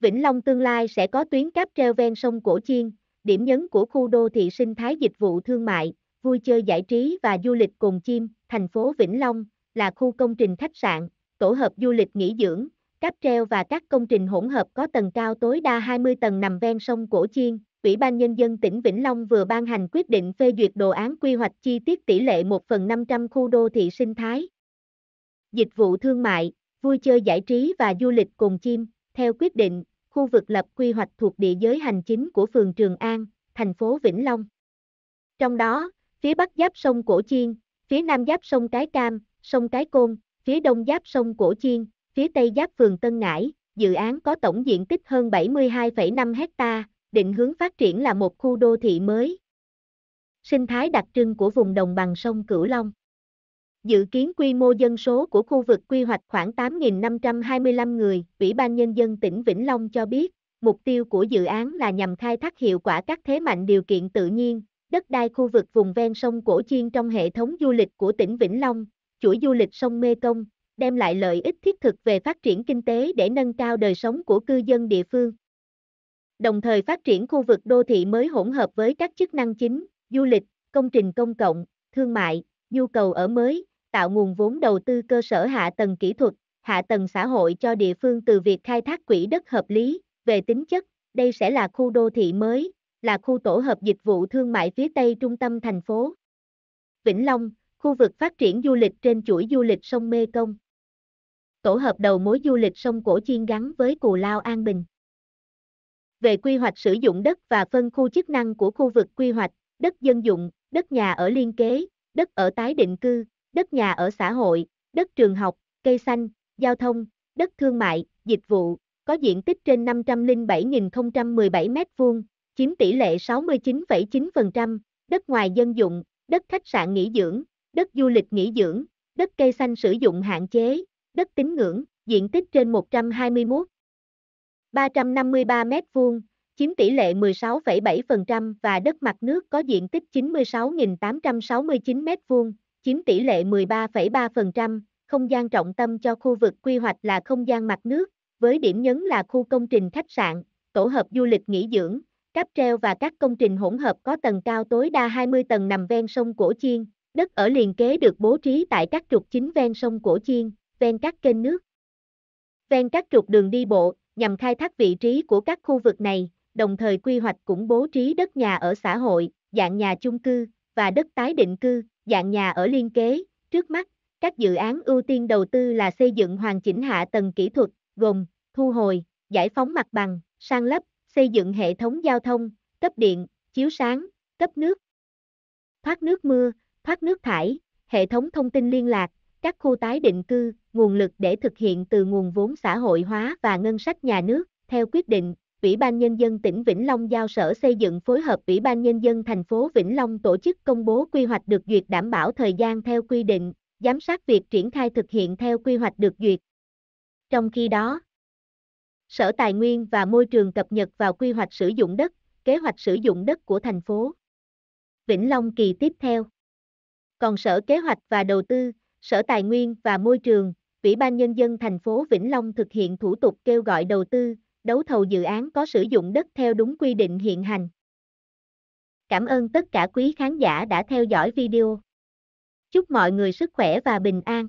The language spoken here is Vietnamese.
Vĩnh Long tương lai sẽ có tuyến cáp treo ven sông Cổ Chiên, điểm nhấn của khu đô thị sinh thái dịch vụ thương mại, vui chơi giải trí và du lịch cùng chim, thành phố Vĩnh Long, là khu công trình khách sạn, tổ hợp du lịch nghỉ dưỡng, cáp treo và các công trình hỗn hợp có tầng cao tối đa 20 tầng nằm ven sông Cổ Chiên. Ủy ban Nhân dân tỉnh Vĩnh Long vừa ban hành quyết định phê duyệt đồ án quy hoạch chi tiết tỷ lệ 1 phần 500 khu đô thị sinh thái. Dịch vụ thương mại, vui chơi giải trí và du lịch cùng chim, theo quyết định, khu vực lập quy hoạch thuộc địa giới hành chính của phường Trường An, thành phố Vĩnh Long. Trong đó, phía bắc giáp sông Cổ Chiên, phía nam giáp sông Cái Cam, sông Cái Côn, phía đông giáp sông Cổ Chiên, phía tây giáp phường Tân Ngãi, dự án có tổng diện tích hơn 72,5 ha, định hướng phát triển là một khu đô thị mới. Sinh thái đặc trưng của vùng đồng bằng sông Cửu Long Dự kiến quy mô dân số của khu vực quy hoạch khoảng 8.525 người, Ủy ban Nhân dân tỉnh Vĩnh Long cho biết, mục tiêu của dự án là nhằm khai thác hiệu quả các thế mạnh điều kiện tự nhiên, đất đai khu vực vùng ven sông Cổ Chiên trong hệ thống du lịch của tỉnh Vĩnh Long, chuỗi du lịch sông Mê Công, đem lại lợi ích thiết thực về phát triển kinh tế để nâng cao đời sống của cư dân địa phương. Đồng thời phát triển khu vực đô thị mới hỗn hợp với các chức năng chính, du lịch, công trình công cộng, thương mại, nhu cầu ở mới, tạo nguồn vốn đầu tư cơ sở hạ tầng kỹ thuật, hạ tầng xã hội cho địa phương từ việc khai thác quỹ đất hợp lý, về tính chất, đây sẽ là khu đô thị mới, là khu tổ hợp dịch vụ thương mại phía tây trung tâm thành phố. Vĩnh Long, khu vực phát triển du lịch trên chuỗi du lịch sông Mê Công. Tổ hợp đầu mối du lịch sông Cổ Chiên gắn với Cù Lao An Bình. Về quy hoạch sử dụng đất và phân khu chức năng của khu vực quy hoạch, đất dân dụng, đất nhà ở liên kế, đất ở tái định cư, đất nhà ở xã hội, đất trường học, cây xanh, giao thông, đất thương mại, dịch vụ, có diện tích trên 507.017 m2, chiếm tỷ lệ 69,9%, đất ngoài dân dụng, đất khách sạn nghỉ dưỡng, đất du lịch nghỉ dưỡng, đất cây xanh sử dụng hạn chế, đất tín ngưỡng, diện tích trên 121 353 m2, chiếm tỷ lệ 16,7% và đất mặt nước có diện tích 96.869 m2, chiếm tỷ lệ 13,3%, không gian trọng tâm cho khu vực quy hoạch là không gian mặt nước, với điểm nhấn là khu công trình khách sạn, tổ hợp du lịch nghỉ dưỡng, cáp treo và các công trình hỗn hợp có tầng cao tối đa 20 tầng nằm ven sông Cổ Chiên. Đất ở liền kế được bố trí tại các trục chính ven sông Cổ Chiên, ven các kênh nước. Ven các trục đường đi bộ, nhằm khai thác vị trí của các khu vực này, đồng thời quy hoạch cũng bố trí đất nhà ở xã hội, dạng nhà chung cư và đất tái định cư, dạng nhà ở liên kế, trước mắt, các dự án ưu tiên đầu tư là xây dựng hoàn chỉnh hạ tầng kỹ thuật, gồm thu hồi, giải phóng mặt bằng, sang lấp, xây dựng hệ thống giao thông, cấp điện, chiếu sáng, cấp nước, thoát nước mưa, thoát nước thải, hệ thống thông tin liên lạc, các khu tái định cư, nguồn lực để thực hiện từ nguồn vốn xã hội hóa và ngân sách nhà nước, theo quyết định Ủy ban Nhân dân tỉnh Vĩnh Long giao Sở Xây dựng phối hợp Ủy ban Nhân dân thành phố Vĩnh Long tổ chức công bố quy hoạch được duyệt đảm bảo thời gian theo quy định, giám sát việc triển khai thực hiện theo quy hoạch được duyệt. Trong khi đó, Sở Tài nguyên và Môi trường cập nhật vào quy hoạch sử dụng đất, kế hoạch sử dụng đất của thành phố. Vĩnh Long kỳ tiếp theo. Còn Sở Kế hoạch và Đầu tư, Sở Tài nguyên và Môi trường, Ủy ban Nhân dân thành phố Vĩnh Long thực hiện thủ tục kêu gọi đầu tư, đấu thầu dự án có sử dụng đất theo đúng quy định hiện hành. Cảm ơn tất cả quý khán giả đã theo dõi video. Chúc mọi người sức khỏe và bình an.